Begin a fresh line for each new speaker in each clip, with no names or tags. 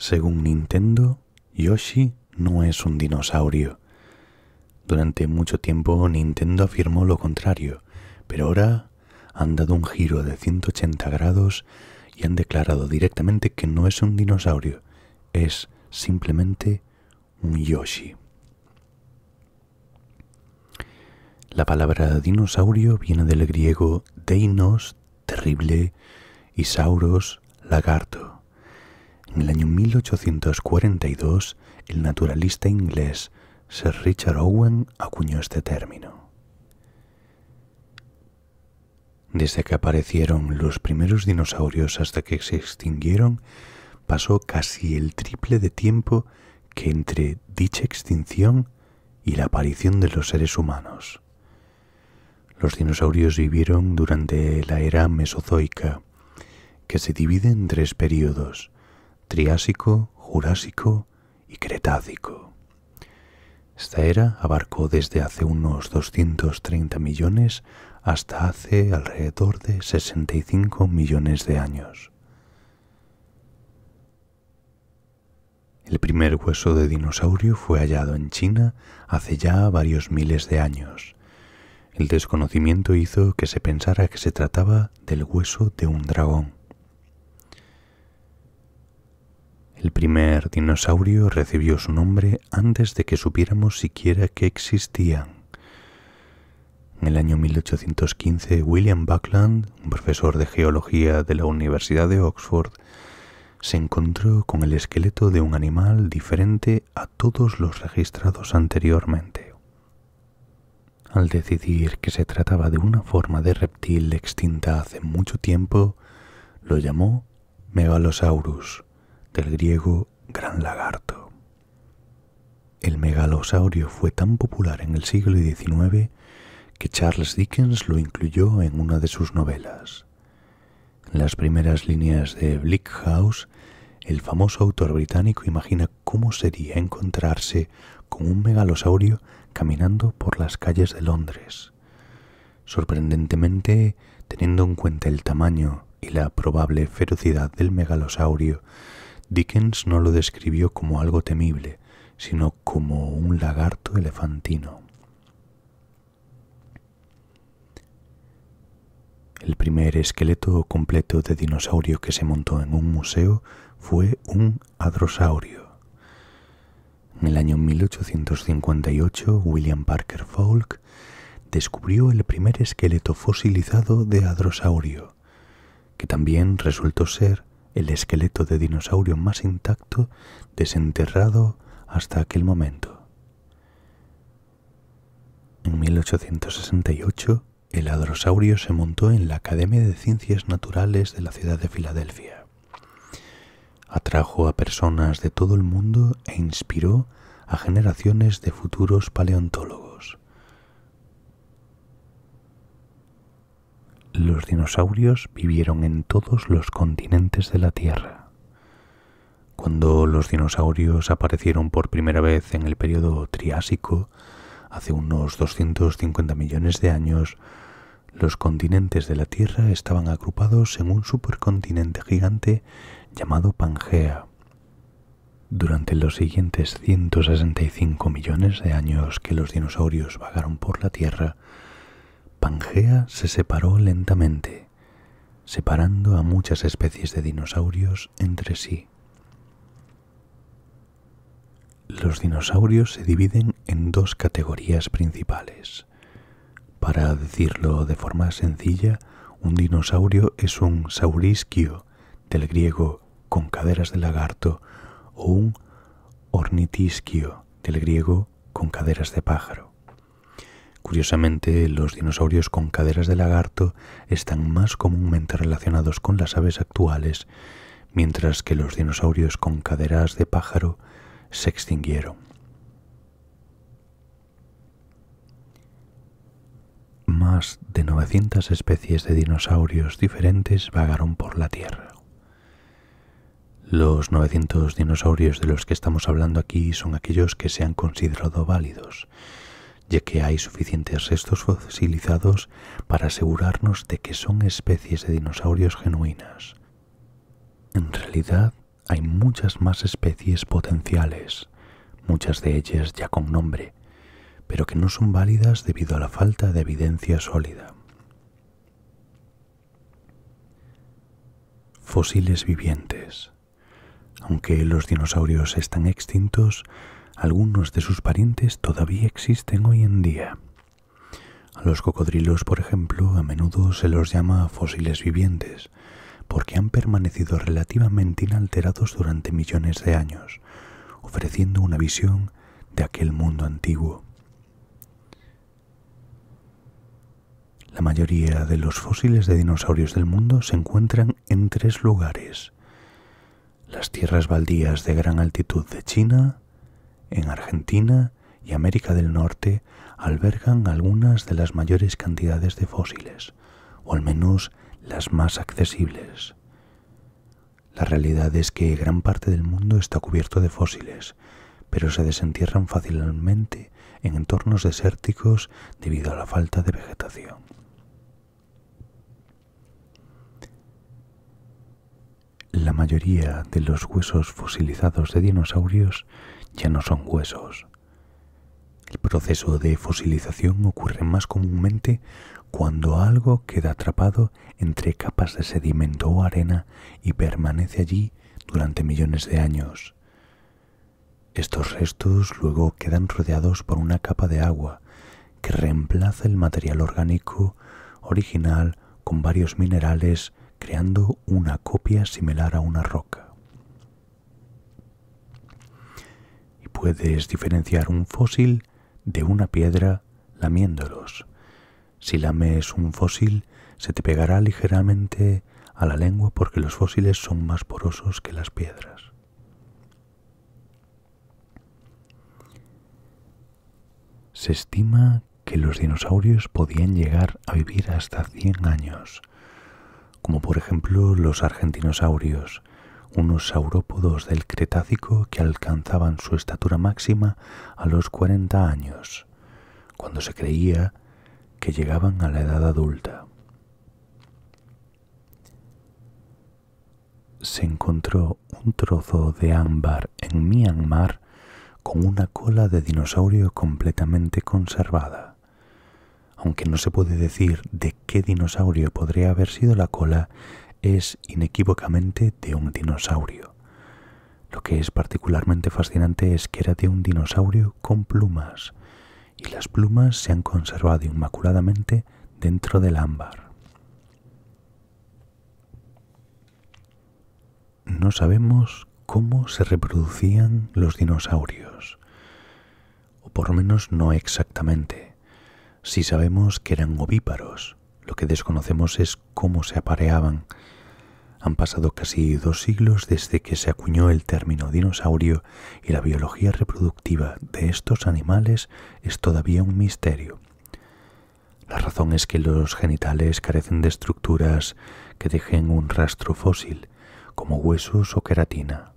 Según Nintendo, Yoshi no es un dinosaurio. Durante mucho tiempo Nintendo afirmó lo contrario, pero ahora han dado un giro de 180 grados y han declarado directamente que no es un dinosaurio, es simplemente un Yoshi. La palabra dinosaurio viene del griego deinos, terrible, y sauros, lagarto en el año 1842, el naturalista inglés Sir Richard Owen acuñó este término. Desde que aparecieron los primeros dinosaurios hasta que se extinguieron, pasó casi el triple de tiempo que entre dicha extinción y la aparición de los seres humanos. Los dinosaurios vivieron durante la era mesozoica, que se divide en tres periodos, Triásico, Jurásico y Cretácico. Esta era abarcó desde hace unos 230 millones hasta hace alrededor de 65 millones de años. El primer hueso de dinosaurio fue hallado en China hace ya varios miles de años. El desconocimiento hizo que se pensara que se trataba del hueso de un dragón. El primer dinosaurio recibió su nombre antes de que supiéramos siquiera que existían. En el año 1815, William Buckland, un profesor de geología de la Universidad de Oxford, se encontró con el esqueleto de un animal diferente a todos los registrados anteriormente. Al decidir que se trataba de una forma de reptil extinta hace mucho tiempo, lo llamó Megalosaurus del griego gran lagarto. El megalosaurio fue tan popular en el siglo XIX que Charles Dickens lo incluyó en una de sus novelas. En las primeras líneas de Bleak House, el famoso autor británico imagina cómo sería encontrarse con un megalosaurio caminando por las calles de Londres. Sorprendentemente, teniendo en cuenta el tamaño y la probable ferocidad del megalosaurio, Dickens no lo describió como algo temible, sino como un lagarto elefantino. El primer esqueleto completo de dinosaurio que se montó en un museo fue un adrosaurio. En el año 1858, William Parker Falk descubrió el primer esqueleto fosilizado de adrosaurio, que también resultó ser el esqueleto de dinosaurio más intacto desenterrado hasta aquel momento. En 1868, el hadrosaurio se montó en la Academia de Ciencias Naturales de la ciudad de Filadelfia. Atrajo a personas de todo el mundo e inspiró a generaciones de futuros paleontólogos. los dinosaurios vivieron en todos los continentes de la Tierra. Cuando los dinosaurios aparecieron por primera vez en el periodo Triásico, hace unos 250 millones de años, los continentes de la Tierra estaban agrupados en un supercontinente gigante llamado Pangea. Durante los siguientes 165 millones de años que los dinosaurios vagaron por la Tierra, Pangea se separó lentamente, separando a muchas especies de dinosaurios entre sí. Los dinosaurios se dividen en dos categorías principales. Para decirlo de forma sencilla, un dinosaurio es un saurisquio, del griego con caderas de lagarto, o un ornitisquio, del griego con caderas de pájaro. Curiosamente, los dinosaurios con caderas de lagarto están más comúnmente relacionados con las aves actuales, mientras que los dinosaurios con caderas de pájaro se extinguieron. Más de 900 especies de dinosaurios diferentes vagaron por la Tierra. Los 900 dinosaurios de los que estamos hablando aquí son aquellos que se han considerado válidos ya que hay suficientes restos fosilizados para asegurarnos de que son especies de dinosaurios genuinas. En realidad, hay muchas más especies potenciales, muchas de ellas ya con nombre, pero que no son válidas debido a la falta de evidencia sólida. Fósiles vivientes. Aunque los dinosaurios están extintos, algunos de sus parientes todavía existen hoy en día. A los cocodrilos, por ejemplo, a menudo se los llama fósiles vivientes, porque han permanecido relativamente inalterados durante millones de años, ofreciendo una visión de aquel mundo antiguo. La mayoría de los fósiles de dinosaurios del mundo se encuentran en tres lugares. Las tierras baldías de gran altitud de China, en Argentina y América del Norte albergan algunas de las mayores cantidades de fósiles, o al menos las más accesibles. La realidad es que gran parte del mundo está cubierto de fósiles, pero se desentierran fácilmente en entornos desérticos debido a la falta de vegetación. La mayoría de los huesos fosilizados de dinosaurios ya no son huesos. El proceso de fosilización ocurre más comúnmente cuando algo queda atrapado entre capas de sedimento o arena y permanece allí durante millones de años. Estos restos luego quedan rodeados por una capa de agua que reemplaza el material orgánico original con varios minerales creando una copia similar a una roca. puedes diferenciar un fósil de una piedra lamiéndolos. Si lames un fósil, se te pegará ligeramente a la lengua porque los fósiles son más porosos que las piedras. Se estima que los dinosaurios podían llegar a vivir hasta 100 años, como por ejemplo los argentinosaurios, unos saurópodos del Cretácico que alcanzaban su estatura máxima a los 40 años, cuando se creía que llegaban a la edad adulta. Se encontró un trozo de ámbar en Myanmar con una cola de dinosaurio completamente conservada. Aunque no se puede decir de qué dinosaurio podría haber sido la cola, es inequívocamente de un dinosaurio. Lo que es particularmente fascinante es que era de un dinosaurio con plumas, y las plumas se han conservado inmaculadamente dentro del ámbar. No sabemos cómo se reproducían los dinosaurios, o por lo menos no exactamente. Si sabemos que eran ovíparos, lo que desconocemos es cómo se apareaban. Han pasado casi dos siglos desde que se acuñó el término dinosaurio y la biología reproductiva de estos animales es todavía un misterio. La razón es que los genitales carecen de estructuras que dejen un rastro fósil, como huesos o queratina.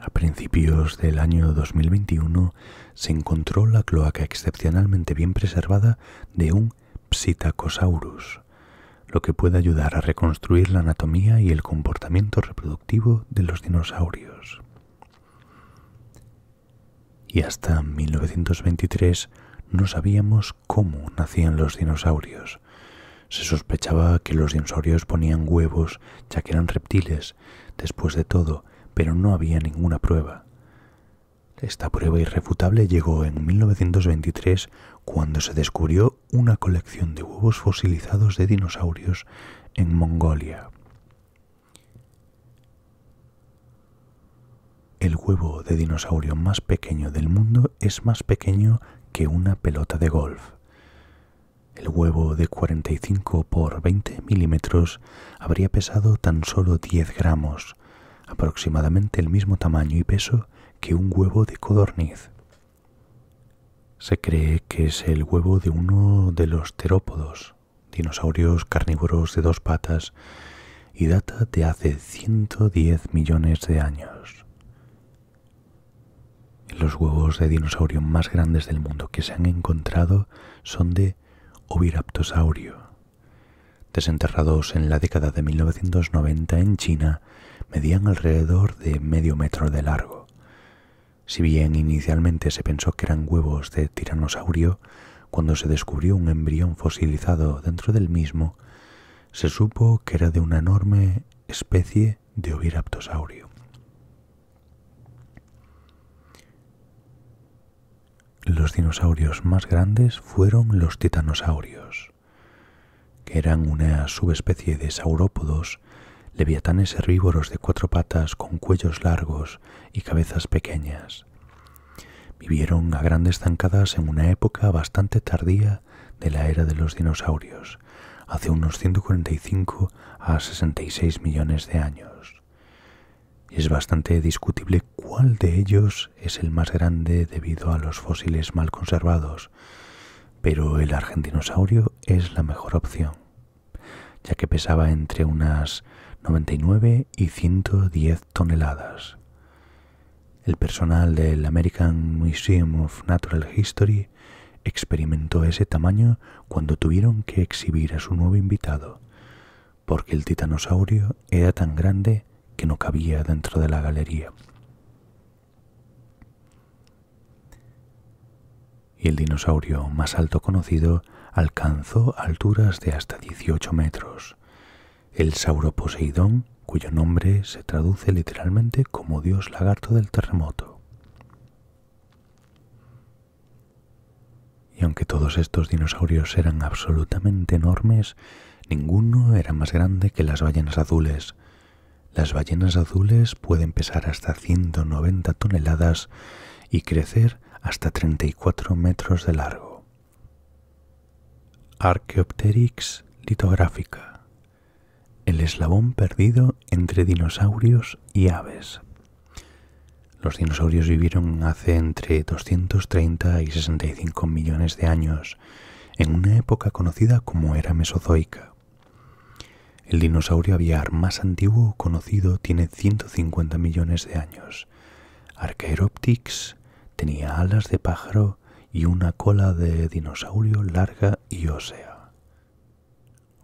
A principios del año 2021 se encontró la cloaca excepcionalmente bien preservada de un Psittacosaurus, lo que puede ayudar a reconstruir la anatomía y el comportamiento reproductivo de los dinosaurios. Y hasta 1923 no sabíamos cómo nacían los dinosaurios. Se sospechaba que los dinosaurios ponían huevos ya que eran reptiles, después de todo, pero no había ninguna prueba. Esta prueba irrefutable llegó en 1923 cuando se descubrió una colección de huevos fosilizados de dinosaurios en Mongolia. El huevo de dinosaurio más pequeño del mundo es más pequeño que una pelota de golf. El huevo de 45 por 20 milímetros habría pesado tan solo 10 gramos, aproximadamente el mismo tamaño y peso que un huevo de codorniz. Se cree que es el huevo de uno de los terópodos, dinosaurios carnívoros de dos patas, y data de hace 110 millones de años. Los huevos de dinosaurio más grandes del mundo que se han encontrado son de Oviraptosaurio, desenterrados en la década de 1990 en China, medían alrededor de medio metro de largo. Si bien inicialmente se pensó que eran huevos de tiranosaurio, cuando se descubrió un embrión fosilizado dentro del mismo, se supo que era de una enorme especie de oviraptosaurio. Los dinosaurios más grandes fueron los titanosaurios, que eran una subespecie de saurópodos leviatanes herbívoros de cuatro patas con cuellos largos y cabezas pequeñas. Vivieron a grandes zancadas en una época bastante tardía de la era de los dinosaurios, hace unos 145 a 66 millones de años. Es bastante discutible cuál de ellos es el más grande debido a los fósiles mal conservados, pero el argentinosaurio es la mejor opción, ya que pesaba entre unas 99 y 110 toneladas. El personal del American Museum of Natural History experimentó ese tamaño cuando tuvieron que exhibir a su nuevo invitado, porque el titanosaurio era tan grande que no cabía dentro de la galería. Y el dinosaurio más alto conocido alcanzó alturas de hasta 18 metros, el Sauroposeidón, cuyo nombre se traduce literalmente como dios lagarto del terremoto. Y aunque todos estos dinosaurios eran absolutamente enormes, ninguno era más grande que las ballenas azules. Las ballenas azules pueden pesar hasta 190 toneladas y crecer hasta 34 metros de largo. Archaeopteryx litográfica eslabón perdido entre dinosaurios y aves. Los dinosaurios vivieron hace entre 230 y 65 millones de años, en una época conocida como era mesozoica. El dinosaurio aviar más antiguo conocido tiene 150 millones de años. Archaeopteryx tenía alas de pájaro y una cola de dinosaurio larga y ósea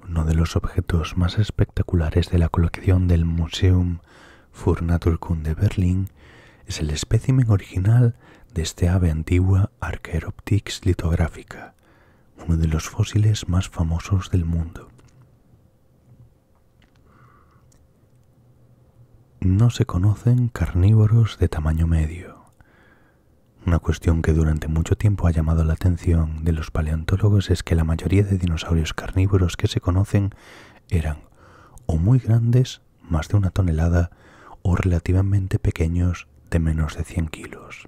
uno de los objetos más espectaculares de la colección del Museum für Naturkunde de Berlín es el espécimen original de este ave antigua Archaeopteryx litográfica, uno de los fósiles más famosos del mundo. No se conocen carnívoros de tamaño medio una cuestión que durante mucho tiempo ha llamado la atención de los paleontólogos es que la mayoría de dinosaurios carnívoros que se conocen eran o muy grandes, más de una tonelada, o relativamente pequeños, de menos de 100 kilos.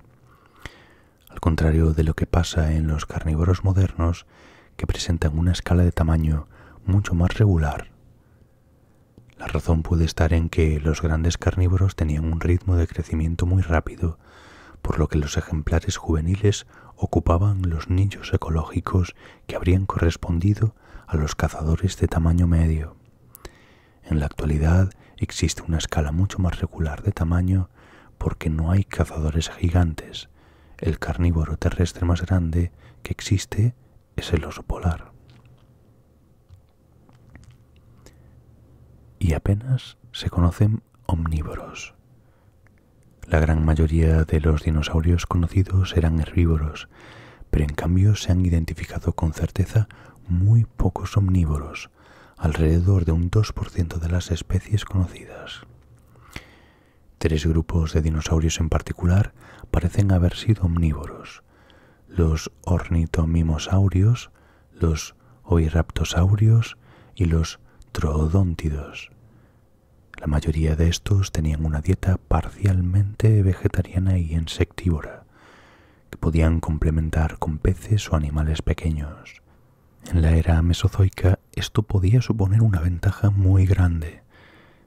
Al contrario de lo que pasa en los carnívoros modernos, que presentan una escala de tamaño mucho más regular. La razón puede estar en que los grandes carnívoros tenían un ritmo de crecimiento muy rápido, por lo que los ejemplares juveniles ocupaban los nichos ecológicos que habrían correspondido a los cazadores de tamaño medio. En la actualidad existe una escala mucho más regular de tamaño porque no hay cazadores gigantes. El carnívoro terrestre más grande que existe es el oso polar. Y apenas se conocen omnívoros. La gran mayoría de los dinosaurios conocidos eran herbívoros, pero en cambio se han identificado con certeza muy pocos omnívoros, alrededor de un 2% de las especies conocidas. Tres grupos de dinosaurios en particular parecen haber sido omnívoros, los ornitomimosaurios, los oiraptosaurios y los troodóntidos. La mayoría de estos tenían una dieta parcialmente vegetariana y insectívora, que podían complementar con peces o animales pequeños. En la era mesozoica esto podía suponer una ventaja muy grande,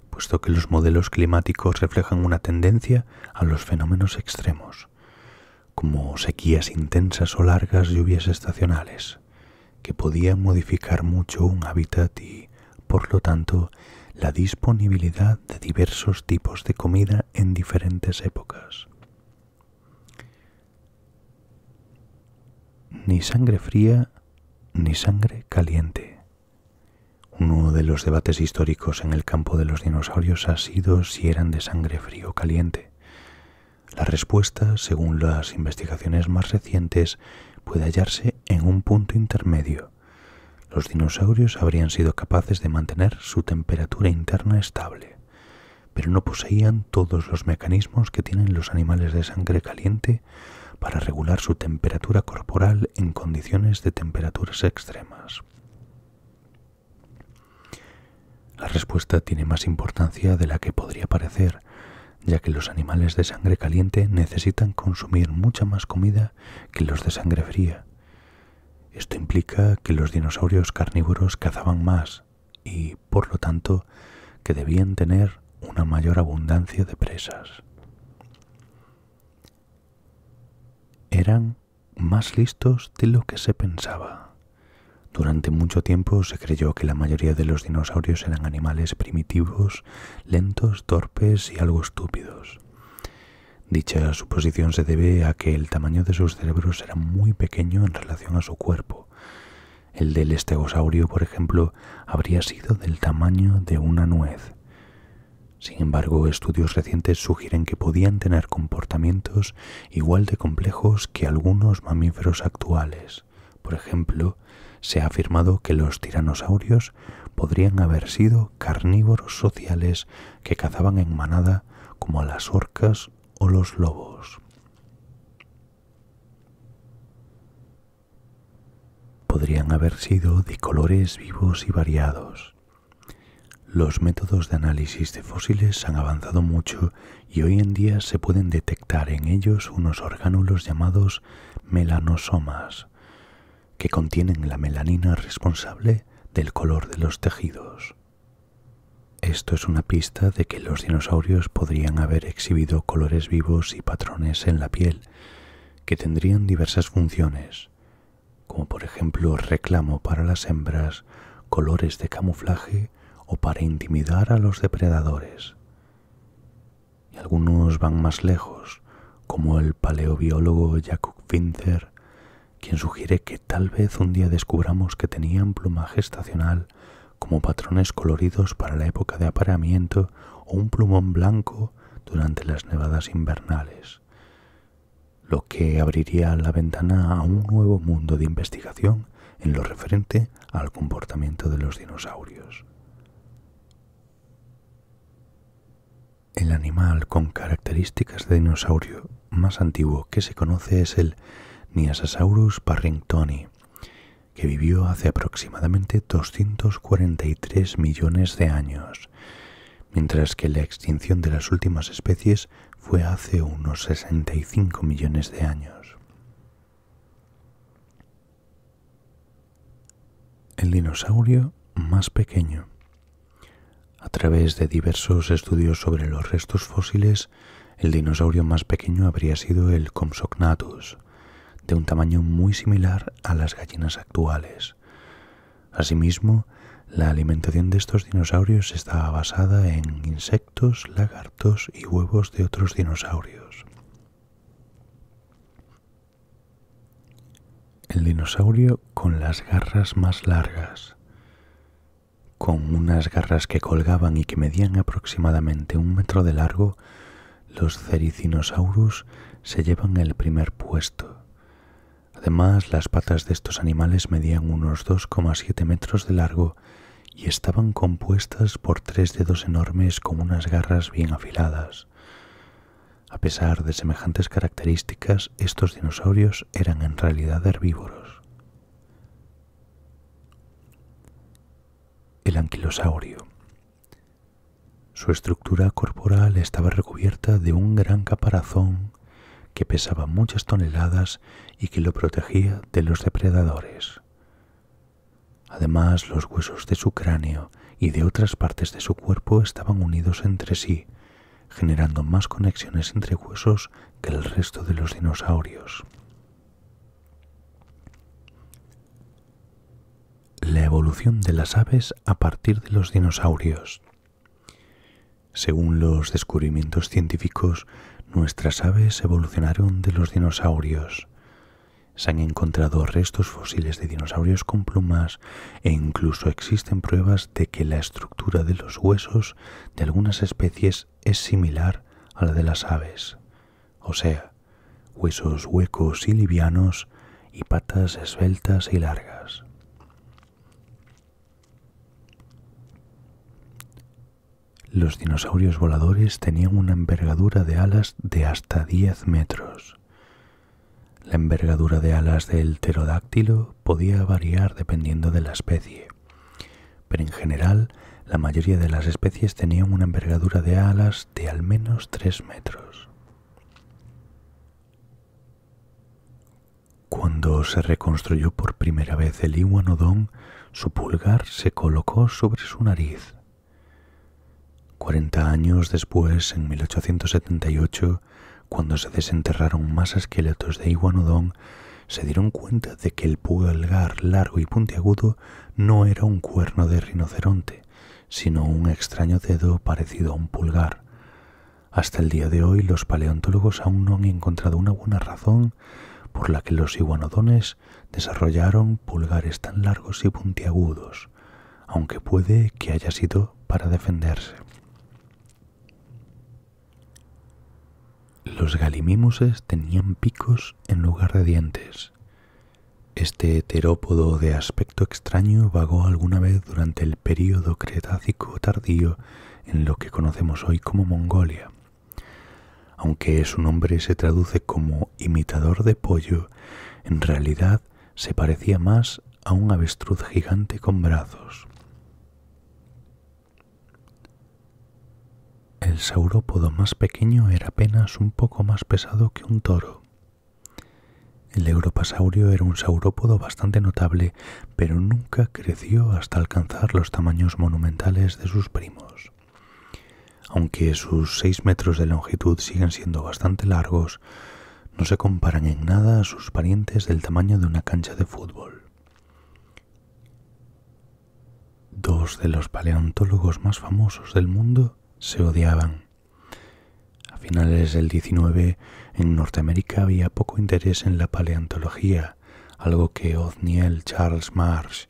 puesto que los modelos climáticos reflejan una tendencia a los fenómenos extremos, como sequías intensas o largas lluvias estacionales, que podían modificar mucho un hábitat y, por lo tanto, la disponibilidad de diversos tipos de comida en diferentes épocas. Ni sangre fría ni sangre caliente. Uno de los debates históricos en el campo de los dinosaurios ha sido si eran de sangre fría o caliente. La respuesta, según las investigaciones más recientes, puede hallarse en un punto intermedio los dinosaurios habrían sido capaces de mantener su temperatura interna estable, pero no poseían todos los mecanismos que tienen los animales de sangre caliente para regular su temperatura corporal en condiciones de temperaturas extremas. La respuesta tiene más importancia de la que podría parecer, ya que los animales de sangre caliente necesitan consumir mucha más comida que los de sangre fría esto implica que los dinosaurios carnívoros cazaban más y, por lo tanto, que debían tener una mayor abundancia de presas. Eran más listos de lo que se pensaba. Durante mucho tiempo se creyó que la mayoría de los dinosaurios eran animales primitivos, lentos, torpes y algo estúpidos. Dicha suposición se debe a que el tamaño de sus cerebros era muy pequeño en relación a su cuerpo. El del estegosaurio, por ejemplo, habría sido del tamaño de una nuez. Sin embargo, estudios recientes sugieren que podían tener comportamientos igual de complejos que algunos mamíferos actuales. Por ejemplo, se ha afirmado que los tiranosaurios podrían haber sido carnívoros sociales que cazaban en manada como las orcas los lobos. Podrían haber sido de colores vivos y variados. Los métodos de análisis de fósiles han avanzado mucho y hoy en día se pueden detectar en ellos unos orgánulos llamados melanosomas, que contienen la melanina responsable del color de los tejidos. Esto es una pista de que los dinosaurios podrían haber exhibido colores vivos y patrones en la piel que tendrían diversas funciones, como por ejemplo reclamo para las hembras, colores de camuflaje o para intimidar a los depredadores. Y algunos van más lejos, como el paleobiólogo Jacob Finzer, quien sugiere que tal vez un día descubramos que tenían plumaje estacional como patrones coloridos para la época de apareamiento o un plumón blanco durante las nevadas invernales, lo que abriría la ventana a un nuevo mundo de investigación en lo referente al comportamiento de los dinosaurios. El animal con características de dinosaurio más antiguo que se conoce es el Niasasaurus parringtoni, que vivió hace aproximadamente 243 millones de años, mientras que la extinción de las últimas especies fue hace unos 65 millones de años. El dinosaurio más pequeño. A través de diversos estudios sobre los restos fósiles, el dinosaurio más pequeño habría sido el Compsognathus, de un tamaño muy similar a las gallinas actuales. Asimismo, la alimentación de estos dinosaurios estaba basada en insectos, lagartos y huevos de otros dinosaurios. El dinosaurio con las garras más largas. Con unas garras que colgaban y que medían aproximadamente un metro de largo, los cericinosaurus se llevan el primer puesto. Además, las patas de estos animales medían unos 2,7 metros de largo y estaban compuestas por tres dedos enormes con unas garras bien afiladas. A pesar de semejantes características, estos dinosaurios eran en realidad herbívoros. El anquilosaurio. Su estructura corporal estaba recubierta de un gran caparazón que pesaba muchas toneladas y que lo protegía de los depredadores. Además, los huesos de su cráneo y de otras partes de su cuerpo estaban unidos entre sí, generando más conexiones entre huesos que el resto de los dinosaurios. La evolución de las aves a partir de los dinosaurios. Según los descubrimientos científicos, nuestras aves evolucionaron de los dinosaurios. Se han encontrado restos fósiles de dinosaurios con plumas e incluso existen pruebas de que la estructura de los huesos de algunas especies es similar a la de las aves, o sea, huesos huecos y livianos y patas esbeltas y largas. Los dinosaurios voladores tenían una envergadura de alas de hasta 10 metros. La envergadura de alas del pterodáctilo podía variar dependiendo de la especie, pero en general la mayoría de las especies tenían una envergadura de alas de al menos 3 metros. Cuando se reconstruyó por primera vez el iguanodón, su pulgar se colocó sobre su nariz 40 años después, en 1878, cuando se desenterraron más esqueletos de iguanodón, se dieron cuenta de que el pulgar largo y puntiagudo no era un cuerno de rinoceronte, sino un extraño dedo parecido a un pulgar. Hasta el día de hoy los paleontólogos aún no han encontrado una buena razón por la que los iguanodones desarrollaron pulgares tan largos y puntiagudos, aunque puede que haya sido para defenderse. Los galimimuses tenían picos en lugar de dientes. Este heterópodo de aspecto extraño vagó alguna vez durante el período Cretácico tardío en lo que conocemos hoy como Mongolia. Aunque su nombre se traduce como imitador de pollo, en realidad se parecía más a un avestruz gigante con brazos. El saurópodo más pequeño era apenas un poco más pesado que un toro. El europasaurio era un saurópodo bastante notable, pero nunca creció hasta alcanzar los tamaños monumentales de sus primos. Aunque sus 6 metros de longitud siguen siendo bastante largos, no se comparan en nada a sus parientes del tamaño de una cancha de fútbol. Dos de los paleontólogos más famosos del mundo se odiaban. A finales del 19, en Norteamérica había poco interés en la paleontología, algo que Othniel Charles Marsh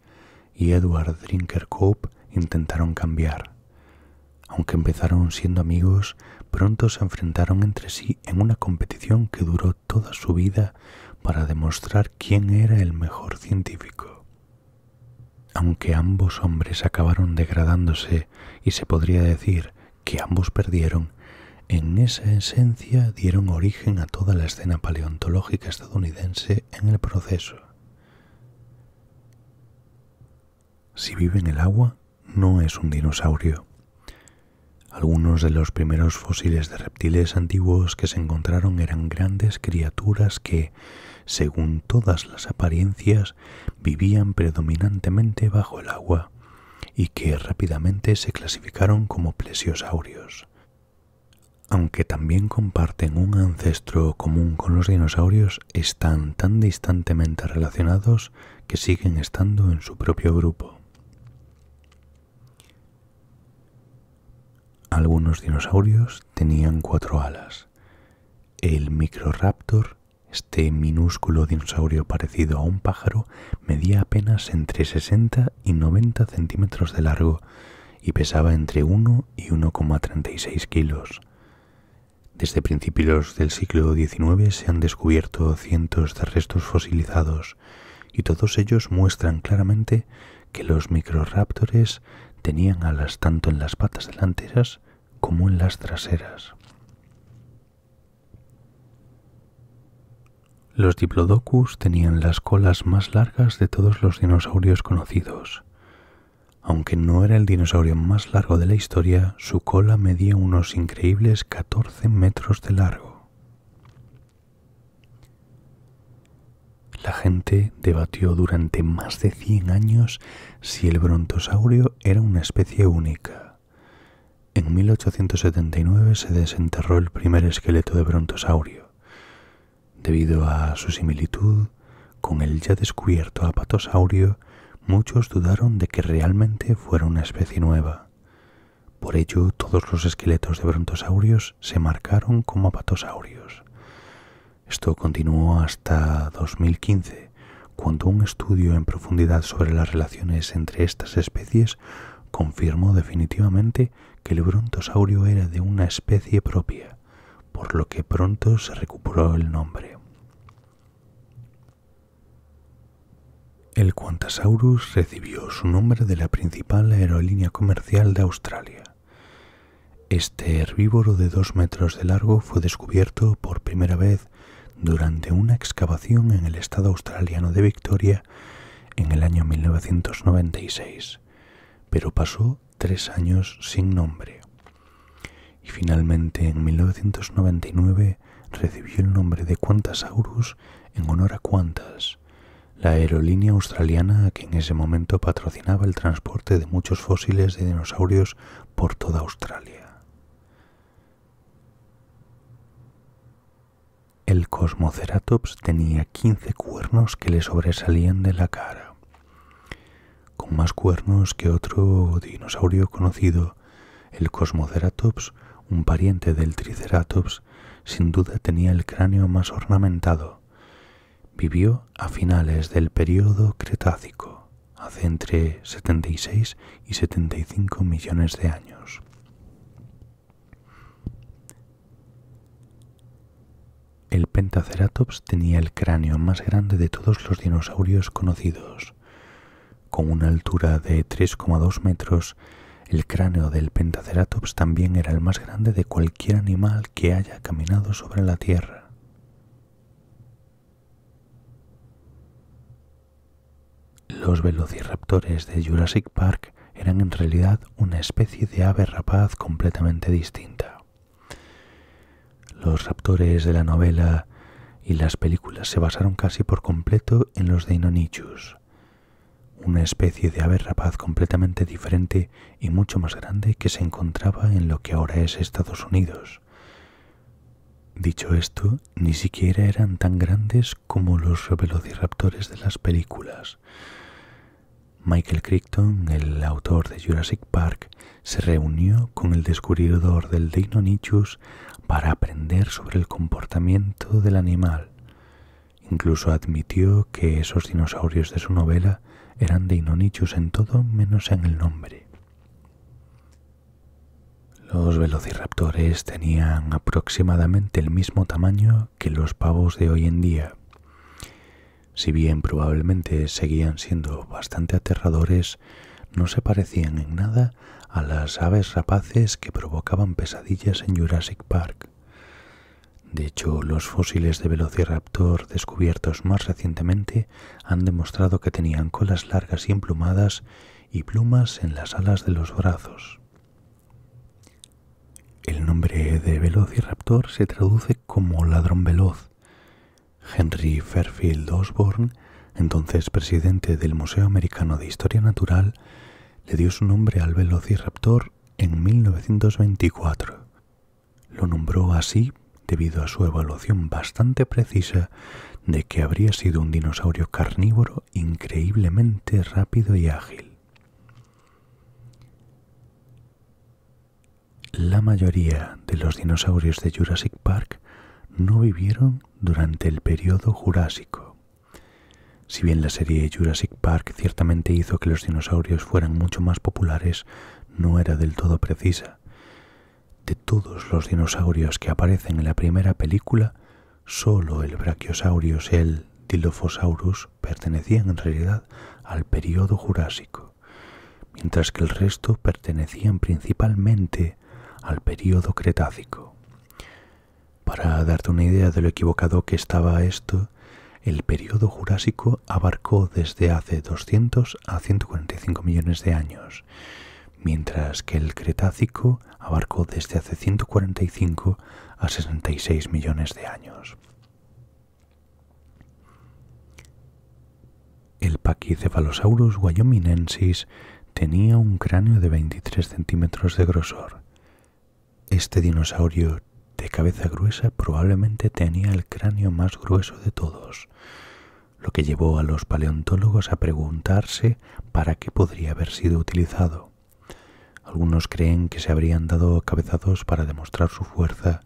y Edward Drinker Cope intentaron cambiar. Aunque empezaron siendo amigos, pronto se enfrentaron entre sí en una competición que duró toda su vida para demostrar quién era el mejor científico. Aunque ambos hombres acabaron degradándose y se podría decir que ambos perdieron, en esa esencia dieron origen a toda la escena paleontológica estadounidense en el proceso. Si vive en el agua, no es un dinosaurio. Algunos de los primeros fósiles de reptiles antiguos que se encontraron eran grandes criaturas que, según todas las apariencias, vivían predominantemente bajo el agua y que rápidamente se clasificaron como plesiosaurios. Aunque también comparten un ancestro común con los dinosaurios, están tan distantemente relacionados que siguen estando en su propio grupo. Algunos dinosaurios tenían cuatro alas. El Microraptor este minúsculo dinosaurio parecido a un pájaro medía apenas entre 60 y 90 centímetros de largo y pesaba entre 1 y 1,36 kilos. Desde principios del siglo XIX se han descubierto cientos de restos fosilizados y todos ellos muestran claramente que los microraptores tenían alas tanto en las patas delanteras como en las traseras. Los Diplodocus tenían las colas más largas de todos los dinosaurios conocidos. Aunque no era el dinosaurio más largo de la historia, su cola medía unos increíbles 14 metros de largo. La gente debatió durante más de 100 años si el brontosaurio era una especie única. En 1879 se desenterró el primer esqueleto de brontosaurio Debido a su similitud con el ya descubierto apatosaurio, muchos dudaron de que realmente fuera una especie nueva. Por ello, todos los esqueletos de brontosaurios se marcaron como apatosaurios. Esto continuó hasta 2015, cuando un estudio en profundidad sobre las relaciones entre estas especies confirmó definitivamente que el brontosaurio era de una especie propia, por lo que pronto se recuperó el nombre. El Quantasaurus recibió su nombre de la principal aerolínea comercial de Australia. Este herbívoro de dos metros de largo fue descubierto por primera vez durante una excavación en el estado australiano de Victoria en el año 1996, pero pasó tres años sin nombre. Y finalmente en 1999 recibió el nombre de Quantasaurus en honor a Quantas, la aerolínea australiana que en ese momento patrocinaba el transporte de muchos fósiles de dinosaurios por toda Australia. El Cosmoceratops tenía 15 cuernos que le sobresalían de la cara, con más cuernos que otro dinosaurio conocido, el Cosmoceratops, un pariente del Triceratops, sin duda tenía el cráneo más ornamentado, vivió a finales del periodo Cretácico, hace entre 76 y 75 millones de años. El Pentaceratops tenía el cráneo más grande de todos los dinosaurios conocidos. Con una altura de 3,2 metros, el cráneo del Pentaceratops también era el más grande de cualquier animal que haya caminado sobre la Tierra. Los velociraptores de Jurassic Park eran en realidad una especie de ave rapaz completamente distinta. Los raptores de la novela y las películas se basaron casi por completo en los Deinonychus, una especie de ave rapaz completamente diferente y mucho más grande que se encontraba en lo que ahora es Estados Unidos. Dicho esto, ni siquiera eran tan grandes como los velociraptores de las películas, Michael Crichton, el autor de Jurassic Park, se reunió con el descubridor del Deinonychus para aprender sobre el comportamiento del animal. Incluso admitió que esos dinosaurios de su novela eran Deinonychus en todo menos en el nombre. Los velociraptores tenían aproximadamente el mismo tamaño que los pavos de hoy en día si bien probablemente seguían siendo bastante aterradores, no se parecían en nada a las aves rapaces que provocaban pesadillas en Jurassic Park. De hecho, los fósiles de Velociraptor descubiertos más recientemente han demostrado que tenían colas largas y emplumadas y plumas en las alas de los brazos. El nombre de Velociraptor se traduce como ladrón veloz Henry Fairfield Osborne, entonces presidente del Museo Americano de Historia Natural, le dio su nombre al velociraptor en 1924. Lo nombró así debido a su evaluación bastante precisa de que habría sido un dinosaurio carnívoro increíblemente rápido y ágil. La mayoría de los dinosaurios de Jurassic Park no vivieron durante el periodo jurásico. Si bien la serie Jurassic Park ciertamente hizo que los dinosaurios fueran mucho más populares, no era del todo precisa. De todos los dinosaurios que aparecen en la primera película, solo el Brachiosaurus y el Dilophosaurus pertenecían en realidad al periodo jurásico, mientras que el resto pertenecían principalmente al periodo cretácico. Para darte una idea de lo equivocado que estaba esto, el periodo jurásico abarcó desde hace 200 a 145 millones de años, mientras que el Cretácico abarcó desde hace 145 a 66 millones de años. El Pachycephalosaurus guayominensis tenía un cráneo de 23 centímetros de grosor. Este dinosaurio de cabeza gruesa probablemente tenía el cráneo más grueso de todos, lo que llevó a los paleontólogos a preguntarse para qué podría haber sido utilizado. Algunos creen que se habrían dado cabezazos para demostrar su fuerza,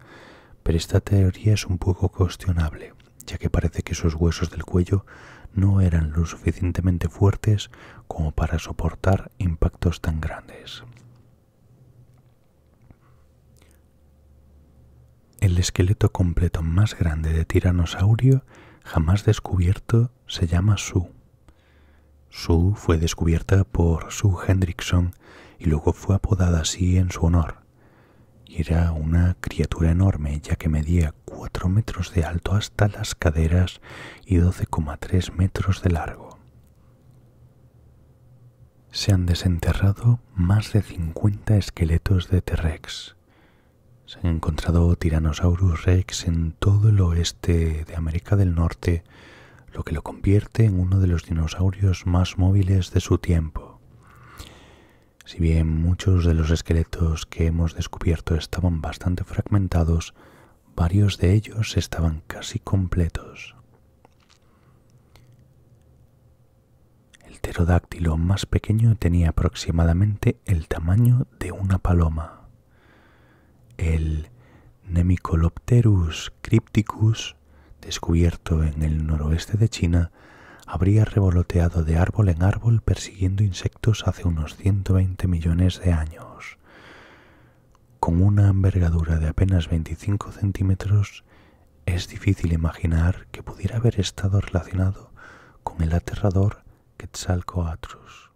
pero esta teoría es un poco cuestionable, ya que parece que sus huesos del cuello no eran lo suficientemente fuertes como para soportar impactos tan grandes. El esqueleto completo más grande de tiranosaurio jamás descubierto se llama Su. Su fue descubierta por Sue Hendrickson y luego fue apodada así en su honor. Era una criatura enorme ya que medía 4 metros de alto hasta las caderas y 12,3 metros de largo. Se han desenterrado más de 50 esqueletos de T-Rex se han encontrado Tyrannosaurus rex en todo el oeste de América del Norte, lo que lo convierte en uno de los dinosaurios más móviles de su tiempo. Si bien muchos de los esqueletos que hemos descubierto estaban bastante fragmentados, varios de ellos estaban casi completos. El pterodáctilo más pequeño tenía aproximadamente el tamaño de una paloma el Nemicolopterus crypticus, descubierto en el noroeste de China, habría revoloteado de árbol en árbol persiguiendo insectos hace unos 120 millones de años. Con una envergadura de apenas 25 centímetros, es difícil imaginar que pudiera haber estado relacionado con el aterrador Quetzalcoatlus.